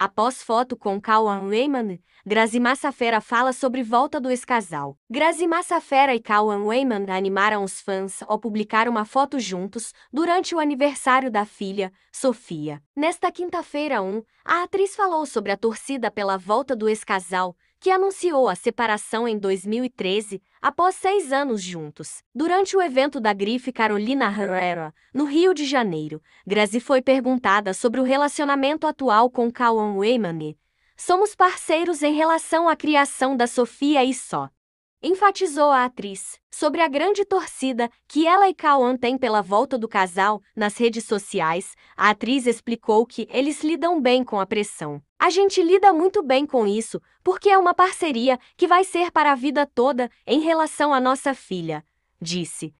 Após foto com Kawan Weyman, Grazi Massafera fala sobre volta do ex-casal. Grazi Massafera e Kawan Weyman animaram os fãs ao publicar uma foto juntos durante o aniversário da filha, Sofia. Nesta quinta-feira 1, a atriz falou sobre a torcida pela volta do ex-casal, que anunciou a separação em 2013, após seis anos juntos. Durante o evento da grife Carolina Herrera, no Rio de Janeiro, Grazi foi perguntada sobre o relacionamento atual com Kawan Weimani. Somos parceiros em relação à criação da Sofia e só enfatizou a atriz, sobre a grande torcida que ela e Kaon têm pela volta do casal nas redes sociais, a atriz explicou que eles lidam bem com a pressão. A gente lida muito bem com isso, porque é uma parceria que vai ser para a vida toda em relação à nossa filha, disse.